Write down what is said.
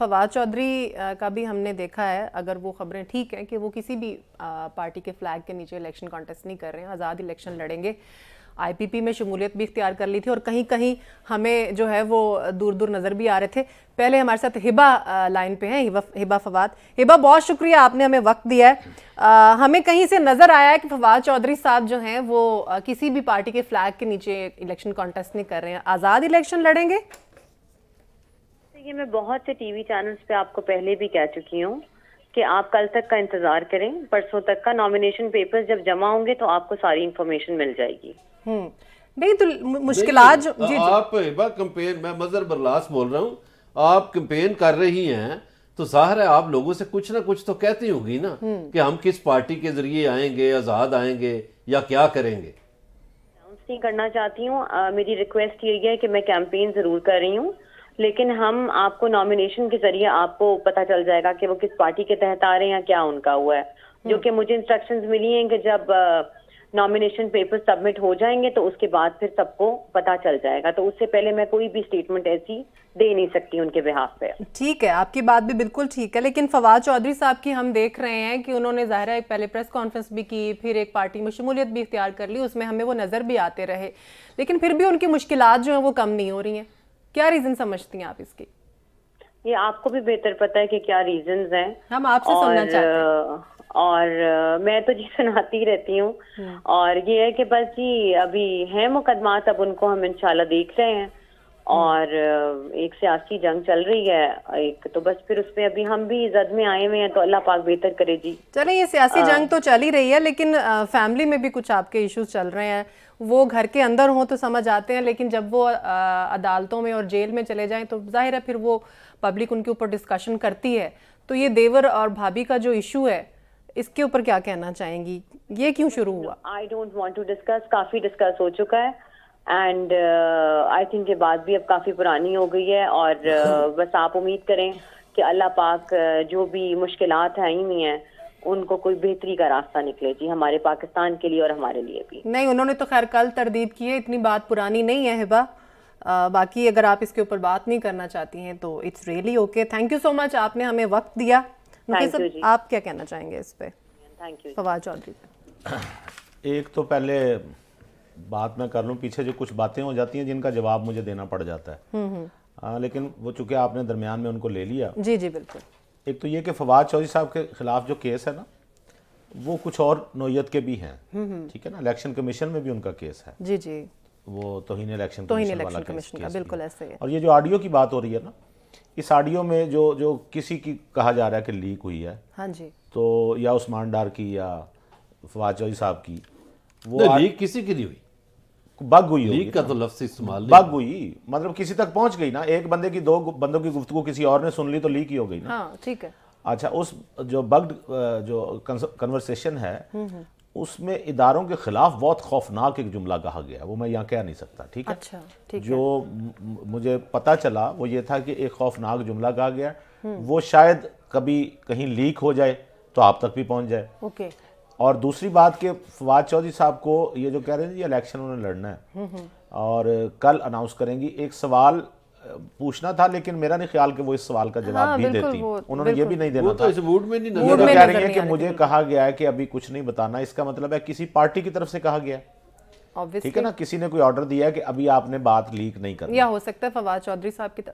फवाद चौधरी का भी हमने देखा है अगर वो खबरें ठीक हैं कि वो किसी भी पार्टी के फ्लैग के नीचे इलेक्शन कॉन्टेस्ट नहीं कर रहे हैं आज़ाद इलेक्शन लड़ेंगे आईपीपी में शमूलियत भी इख्तियार कर ली थी और कहीं कहीं हमें जो है वो दूर दूर नज़र भी आ रहे थे पहले हमारे साथ हिबा लाइन पे हैं हिबा, हिबा फवाद हिबा बहुत शुक्रिया आपने हमें वक्त दिया है आ, हमें कहीं से नज़र आया है कि फवाद चौधरी साहब जो हैं वो किसी भी पार्टी के फ्लैग के नीचे इलेक्शन कॉन्टेस्ट नहीं कर रहे हैं आज़ाद इलेक्शन लड़ेंगे ये मैं बहुत से टीवी चैनल्स पे आपको पहले भी कह चुकी हूँ कि आप कल तक का इंतजार करें परसों तक का नॉमिनेशन पेपर्स जब जमा होंगे तो आपको सारी इंफॉर्मेशन मिल जाएगी हम्म। नहीं तो मुश्किल तो आप कंपेन मैं मजर बरलास बोल रहा हूँ आप कंपेन कर रही हैं तो जाहिर है आप लोगों से कुछ ना कुछ तो कहती होगी ना हम्म। कि हम किस पार्टी के जरिए आएंगे आजाद आएंगे या क्या करेंगे नहीं करना चाहती हूँ मेरी रिक्वेस्ट यही है कि मैं कैंपेन जरूर कर रही हूँ लेकिन हम आपको नॉमिनेशन के जरिए आपको पता चल जाएगा कि वो किस पार्टी के तहत आ रहे हैं या क्या उनका हुआ है जो हम्म। कि मुझे इंस्ट्रक्शंस मिली हैं कि जब नॉमिनेशन पेपर सबमिट हो जाएंगे तो उसके बाद फिर सबको पता चल जाएगा तो उससे पहले मैं कोई भी स्टेटमेंट ऐसी दे नहीं सकती उनके बिहाफ पे ठीक है आपकी बात भी बिल्कुल ठीक है लेकिन फवाद चौधरी साहब की हम देख रहे हैं कि उन्होंने ज़ाहिर है पहले प्रेस कॉन्फ्रेंस भी की फिर एक पार्टी में शमूलियत भी इख्तियार कर ली उसमें हमें वो नज़र भी आते रहे लेकिन फिर भी उनकी मुश्किल जो है वो कम नहीं हो रही हैं क्या रीजन समझती हैं आप इसकी ये आपको भी बेहतर पता है कि क्या रीजन हैं हम आपसे सुनना चाहते हैं और मैं तो जी सुनाती रहती हूँ हम्म। और ये है कि बस जी अभी है मुकदमा अब उनको हम इंशाल्लाह देख रहे हैं और एक सियासी जंग चल रही है एक तो बस फिर उसमें अभी हम भी जद में आए हुए हैं तो अल्लाह पाक बेहतर करे जी चले ये सियासी जंग तो चल ही रही है लेकिन फैमिली में भी कुछ आपके इश्यूज चल रहे हैं वो घर के अंदर हों तो समझ आते हैं लेकिन जब वो आ, अदालतों में और जेल में चले जाएं तो जाहिर है फिर वो पब्लिक उनके ऊपर डिस्कशन करती है तो ये देवर और भाभी का जो इशू है इसके ऊपर क्या कहना चाहेंगी ये क्यों शुरू हुआ I don't want to discuss काफी डिस्कस हो चुका है एंड आई थिंक ये बात भी अब काफ़ी पुरानी हो गई है और uh, बस आप उम्मीद करें कि अल्लाह पाक uh, जो भी मुश्किल आई हुई हैं उनको कोई बेहतरी का रास्ता निकले जी हमारे पाकिस्तान के लिए और हमारे लिए भी नहीं उन्होंने तो खैर कल तरदीद की है इतनी बात पुरानी नहीं है हिबा आ, uh, बाकी अगर आप इसके ऊपर बात नहीं करना चाहती हैं तो it's really okay thank you so much आपने हमें वक्त दिया सब आप क्या कहना चाहेंगे इस पर थैंक यू फवाद चौधरी एक तो पहले बात मैं कर लूँ पीछे जो कुछ बातें हो जाती हैं जिनका जवाब मुझे देना पड़ जाता है हम्म, हम्म। आ, लेकिन वो चूंकि आपने दरमियान में उनको ले लिया जी जी बिल्कुल एक तो ये कि फवाद चौधरी साहब के खिलाफ जो केस है ना वो कुछ और नोयत के भी हैं हम्म, ठीक है ना इलेक्शन कमीशन में भी उनका केस है जी जी वो तो ही इलेक्शन तोहन वाला केस, बिल्कुल ऐसे है और ये जो ऑडियो की बात हो रही है ना इस ऑडियो में जो जो किसी की कहा जा रहा है कि लीक हुई है हाँ जी तो या उस्मान डार की या फवाद चौधरी साहब की वो लीक किसी की नहीं हुई बग हुई लीक का तो लफ्ज इस्तेमाल बग हुई मतलब किसी तक पहुंच गई ना एक बंदे की दो बंदों की गुफ्तु किसी और ने सुन ली तो लीक ही हो गई ना हाँ, ठीक है अच्छा उस जो बग्ड जो कन्वर्सेशन है हम्म, हम्म। उसमें इदारों के खिलाफ बहुत खौफनाक एक जुमला कहा गया वो मैं यहाँ कह नहीं सकता ठीक है अच्छा, ठीक जो है। मुझे पता चला वो ये था कि एक खौफनाक जुमला कहा गया हम्म। वो शायद कभी कहीं लीक हो जाए तो आप तक भी पहुंच जाए ओके और दूसरी बात के फवाद चौधरी साहब को ये जो कह रहे हैं ये इलेक्शन उन्होंने लड़ना है हम्म, हम्म। और कल अनाउंस करेंगी एक सवाल पूछना था लेकिन मेरा नहीं ख्याल कि वो इस सवाल का जवाब हाँ, भी देती उन्होंने ये भी नहीं देना तो था तो में नहीं तो नहीं कह रही है कि मुझे कहा गया है कि अभी कुछ नहीं बताना इसका मतलब है किसी पार्टी की तरफ से कहा गया ठीक है ना किसी ने कोई ऑर्डर दिया है कि अभी आपने बात लीक नहीं करनी या हो सकता है फवाद चौधरी साहब की